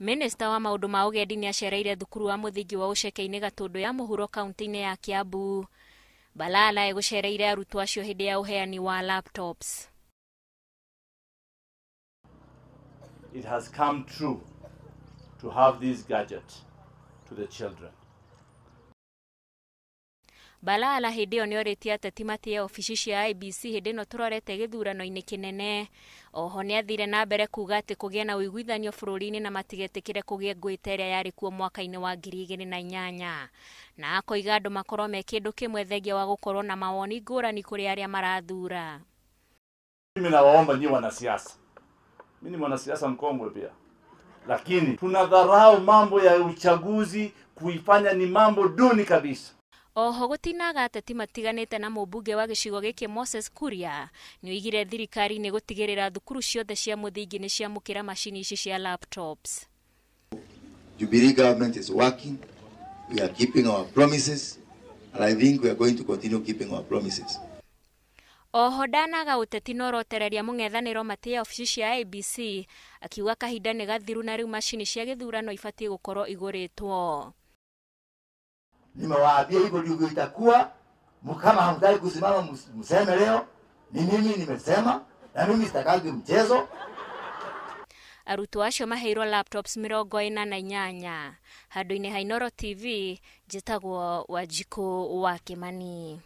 minista wa maundu ma ugendi ni acereire thukuru wa muthingi wa uceke-ini gatundu ya muhuro kaunti-ini ya kiambu balala egucereire arutwo acio hindi ya uheani wa laptops it has come true to have this gadget to the children Balala hindi yo nĩorĩtie ateti matige ofici cia IBC hĩndĩ ĩno tũrorete gĩthurano-inĩ kĩnene. Oho nĩathire na mbere kuuga atĩ kũgĩe na ũiguithanio bũrũri-inĩ na matigetĩkĩre kũgĩe ngũĩta ĩrĩa yarĩ kuo mwaka-inĩ wa ngiri igĩrĩ na inyanya. Na akoiga andũ makorwo me kĩndũ kĩmwe thengia wa gũkorwo na mawoni ngũrani kũrĩ arĩa marathura. Mimi nawaomba nyi wanasiasa, mimi ni mwanasiasa mkongwe pia lakini tunadharau mambo ya uchaguzi kuifanya ni mambo duni kabisa. Oho gũtinaga ateti matiganĩte na mũmbunge wa gĩcigo gĩkĩ Moses Kuria nĩoigire thirikari nĩ gũtigĩrĩra thukuru ciothe cia mũthingi nĩ ciamũkĩra macini ici cia laptops. Jubilee government is working. We are keeping our promises and I think we are going to continue keeping our promises. Oho ndanaga ũteti na ũrotereria mũng'ethanĩro matĩya obici cia ABC akiuga kahinda nĩ gathiru na rĩu macini cia gĩthurano ibatiĩ gũkorwo igũrĩtwo nimewaambia hivyo ndivyo itakuwa. Kama hamtaki kusimama mseme leo, ni mimi nimesema, na mimi sitakagi mchezo arutwo acio maheirwo laptops mirongo ina na inyanya handu ini ha inoro tv njĩtagwo wanjikũ wa kĩmani